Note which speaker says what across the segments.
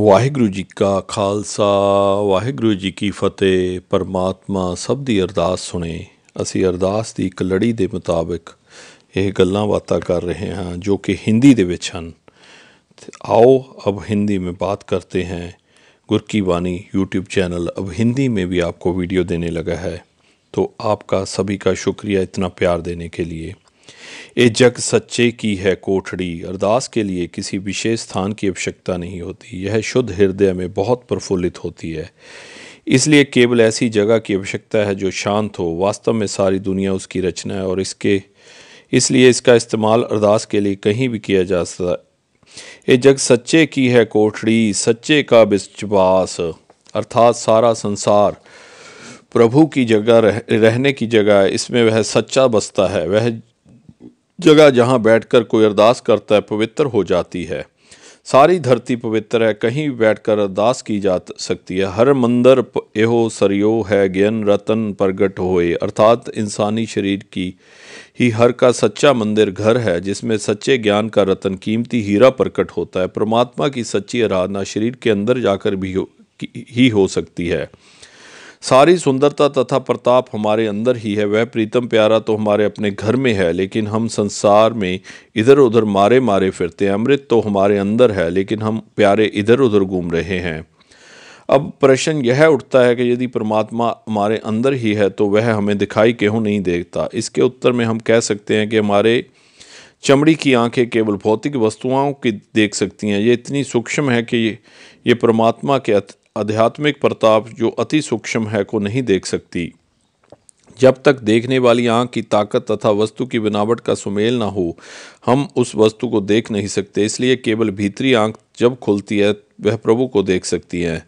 Speaker 1: ਵਾਹਿਗੁਰੂ ਜੀ ਕਾ ਖਾਲਸਾ ਵਾਹਿਗੁਰੂ ਜੀ ਕੀ ਫਤਿਹ ਪਰਮਾਤਮਾ ਸਭ ਦੀ ਅਰਦਾਸ ਸੁਣੇ ਅਸੀਂ ਅਰਦਾਸ ਦੀ ਇੱਕ ਲੜੀ ਦੇ ਮੁਤਾਬਕ ਇਹ ਗੱਲਾਂ ਬਾਤਾਂ ਕਰ ਰਹੇ ਹਾਂ ਜੋ ਕਿ ਹਿੰਦੀ ਦੇ ਵਿੱਚ ਹਨ ਆਓ ਅਬ ਹਿੰਦੀ ਮੇਂ ਬਾਤ ਕਰਤੇ हैं ਗੁਰ ਕੀ ਬਾਣੀ YouTube ਚੈਨਲ ਅਬ ਹਿੰਦੀ ਮੇਂ ਵੀ ਆਪਕੋ ਵੀਡੀਓ देने ਲਗਾ ਹੈ ਤੋ ਆਪਕਾ ਸਭੀ ਕਾ ਸ਼ੁਕਰੀਆ ਇਤਨਾ ਪਿਆਰ देने ਕੇ लिए ए जग सच्चे की है कोठड़ी अरदास के लिए किसी विशेष स्थान की आवश्यकता नहीं होती यह शुद्ध हृदय में बहुत प्रफुल्लित होती है इसलिए केवल ऐसी जगह की आवश्यकता है जो शांत हो वास्तव में सारी दुनिया उसकी रचना है और इसके इसलिए इसका इस्तेमाल अरदास के लिए कहीं भी किया जा सकता है ये जग सच्चे की है कोठड़ी सच्चे का विश्वास अर्थात सारा संसार प्रभु की जगह रह, रहने की जगह इसमें वह सच्चा बसता है वह जगह जहाँ बैठकर कोई अरदास करता है पवित्र हो जाती है सारी धरती पवित्र है कहीं कर अरदास की जा सकती है हर मंदिर एहो सरयो है ज्ञान रतन प्रगट होए अर्थात इंसानी शरीर की ही हर का सच्चा मंदिर घर है जिसमें सच्चे ज्ञान का रतन कीमती हीरा प्रकट होता है परमात्मा की सच्ची आराधना शरीर के अंदर जाकर भी हो, ही हो सकती है सारी सुंदरता तथा प्रताप हमारे अंदर ही है वह प्रीतम प्यारा तो हमारे अपने घर में है लेकिन हम संसार में इधर उधर मारे मारे फिरते हैं अमृत तो हमारे अंदर है लेकिन हम प्यारे इधर उधर घूम रहे हैं अब प्रश्न यह उठता है कि यदि परमात्मा हमारे अंदर ही है तो वह हमें दिखाई क्यों नहीं देखता इसके उत्तर में हम कह सकते हैं कि हमारे चमड़ी की आंखें केवल भौतिक वस्तुओं की देख सकती हैं ये इतनी सूक्ष्म है कि ये परमात्मा के आध्यात्मिक प्रताप जो अति सूक्ष्म है को नहीं देख सकती जब तक देखने वाली आँख की ताकत तथा वस्तु की बनावट का सुमेल ना हो हम उस वस्तु को देख नहीं सकते इसलिए केवल भीतरी आँख जब खुलती है वह प्रभु को देख सकती है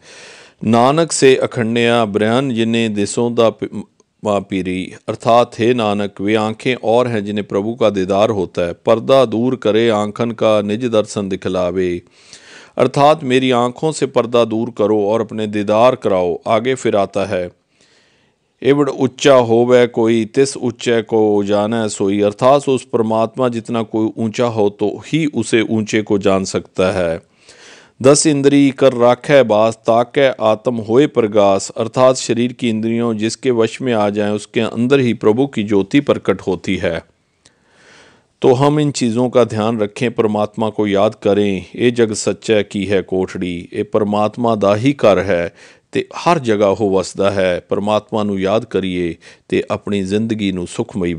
Speaker 1: नानक से अखंडया ब्रयान जिन्हें देशों का पीरी अर्थात हे नानक वे आंखें और हैं जिन्हें प्रभु का दीदार होता है पर्दा दूर करे आंखन का निज दर्शन दिखलावे अर्थात मेरी आँखों से पर्दा दूर करो और अपने दीदार कराओ आगे फिर आता है इवड उच्चा वह कोई तिस उच्चय को जाना सोई अर्थात उस परमात्मा जितना कोई ऊंचा हो तो ही उसे ऊंचे को जान सकता है दस इंद्री कर राख है बास ताक आत्म होए प्रगास अर्थात शरीर की इंद्रियों जिसके वश में आ जाए उसके अंदर ही प्रभु की ज्योति प्रकट होती है तो हम इन चीज़ों का ध्यान रखें परमात्मा को याद करें ਇਹ ਜਗ ਸੱਚਾ ਕੀ ਹੈ ਕੋਠੜੀ ਇਹ ਪਰਮਾਤਮਾ ਦਾ ਹੀ ਘਰ ਹੈ ਤੇ ਹਰ ਜਗ੍ਹਾ ਉਹ ਵਸਦਾ ਹੈ ਪਰਮਾਤਮਾ ਨੂੰ ਯਾਦ ਕਰੀਏ ਤੇ ਆਪਣੀ ਜ਼ਿੰਦਗੀ ਨੂੰ ਸੁਖਮਈ